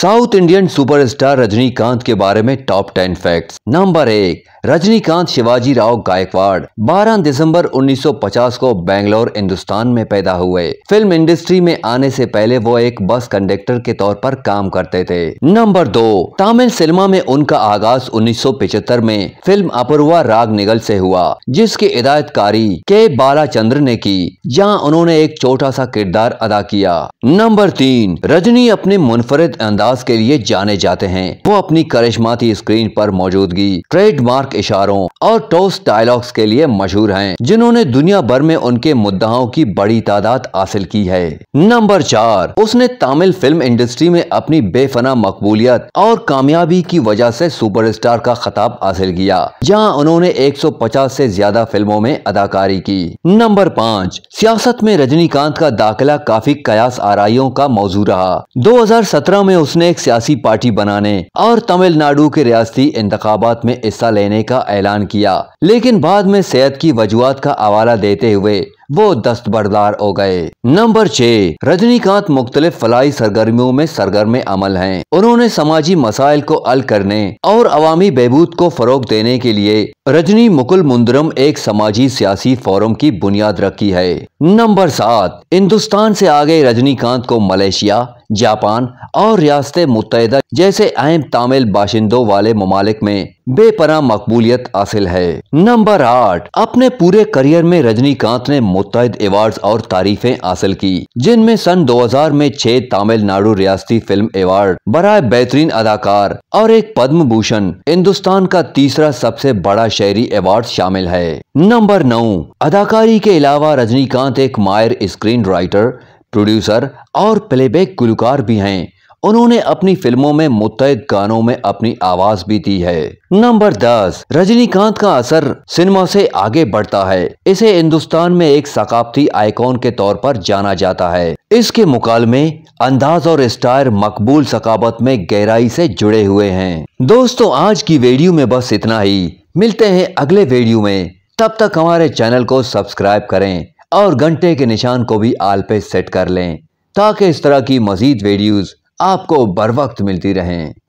south Indian superstar Rajinikanth के बारे में टॉप टेन फैक्ट्स नंबर एक रजनीकांत शिवाजी राव गायकवाड़ 12 दिसंबर 1950 को बेंगलोर हिंदुस्तान में पैदा हुए फिल्म इंडस्ट्री में आने से पहले वो एक बस कंडक्टर के तौर पर काम करते थे नंबर दो तमिल सिनेमा में उनका आगाज 1975 में फिल्म अपरुआ राग निगल से हुआ जिसकी हिदायतकारी के बालाचंद्र ने की जहाँ उन्होंने एक छोटा सा किरदार अदा किया नंबर तीन रजनी अपने मुनफरद अंदाज अंदाज के लिए जाने जाते हैं वो अपनी करिश्माती स्क्रीन पर मौजूदगी ट्रेडमार्क इशारों और टोस डायलॉग्स के लिए मशहूर हैं जिन्होंने दुनिया भर में उनके मुद्दाओं की बड़ी तादाद हासिल की है नंबर चार उसने तमिल फिल्म इंडस्ट्री में अपनी बेफना मकबूलियत और कामयाबी की वजह से सुपरस्टार का खिताब हासिल किया जहां उन्होंने 150 से ज्यादा फिल्मों में अदाकारी की नंबर पाँच सियासत में रजनीकांत का दाखिला काफी कयास आरइयों का मौजूद रहा दो में उसने उसने एक सियासी पार्टी बनाने और तमिलनाडु के रियाती इंतबात में हिस्सा लेने का ऐलान किया लेकिन बाद में सेहत की वजूहत का हवाला देते हुए वो दस्तबरदार हो गए नंबर छह रजनीकांत मुख्तलिफ फलाई सरगर्मियों में सरगर्म अमल है उन्होंने समाजी मसाइल को हल करने और अवामी बहबूद को फरोग देने के लिए रजनी मुकुल मुंदरम एक समाजी सियासी फोरम की बुनियाद रखी है नंबर सात हिंदुस्तान से आगे रजनीकांत को मलेशिया जापान और रियासत मुतहदा जैसे अहम तमिल बाशिंदों वाले ममालिक में बेपना मकबूलियत हासिल है नंबर आठ अपने पूरे करियर में रजनीकांत ने मुतहद अवार्ड और तारीफें हासिल की जिनमें सन 2000 में छह तमिलनाडु रियासती फिल्म अवार्ड बरए बेहतरीन अदाकार और एक पद्म भूषण हिंदुस्तान का तीसरा सबसे बड़ा शहरी एवार्ड शामिल है नंबर नौ अदाकारी के अलावा रजनीकांत एक मायर स्क्रीन राइटर प्रोड्यूसर और प्लेबैक गुलकार भी हैं उन्होंने अपनी फिल्मों में मुतहद गानों में अपनी आवाज भी दी है नंबर दस रजनीकांत का असर सिनेमा से आगे बढ़ता है इसे हिंदुस्तान में एक सकाफती आइकॉन के तौर पर जाना जाता है इसके मुकालमे अंदाज और स्टाइल मकबूल सकाबत में गहराई से जुड़े हुए हैं दोस्तों आज की वीडियो में बस इतना ही मिलते हैं अगले वीडियो में तब तक हमारे चैनल को सब्सक्राइब करें और घंटे के निशान को भी आल पे सेट कर लें ताकि इस तरह की मजीद वीडियोज़ आपको बर वक्त मिलती रहें